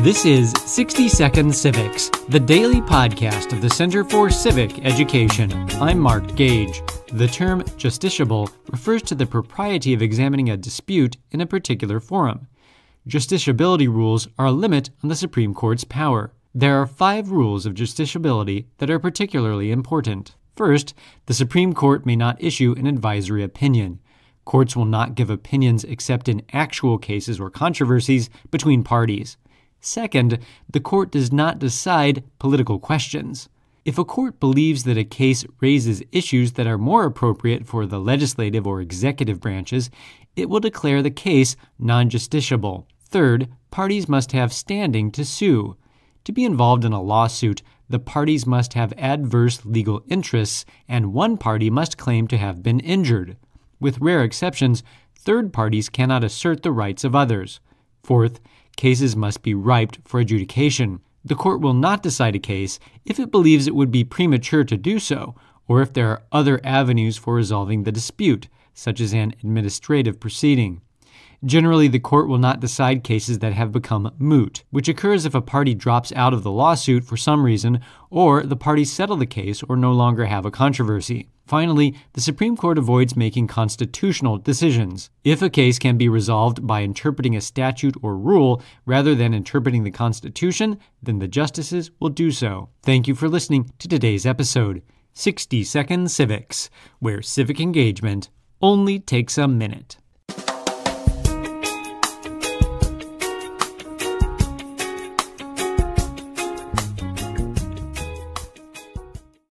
This is 60 Second Civics, the daily podcast of the Center for Civic Education. I'm Mark Gage. The term justiciable refers to the propriety of examining a dispute in a particular forum. Justiciability rules are a limit on the Supreme Court's power. There are five rules of justiciability that are particularly important. First, the Supreme Court may not issue an advisory opinion. Courts will not give opinions except in actual cases or controversies between parties. Second, the court does not decide political questions. If a court believes that a case raises issues that are more appropriate for the legislative or executive branches, it will declare the case non justiciable. Third, parties must have standing to sue. To be involved in a lawsuit, the parties must have adverse legal interests, and one party must claim to have been injured. With rare exceptions, third parties cannot assert the rights of others. Fourth, cases must be ripe for adjudication. The court will not decide a case if it believes it would be premature to do so, or if there are other avenues for resolving the dispute, such as an administrative proceeding. Generally, the court will not decide cases that have become moot, which occurs if a party drops out of the lawsuit for some reason, or the parties settle the case or no longer have a controversy. Finally, the Supreme Court avoids making constitutional decisions. If a case can be resolved by interpreting a statute or rule rather than interpreting the Constitution, then the justices will do so. Thank you for listening to today's episode 60 Second Civics, where civic engagement only takes a minute.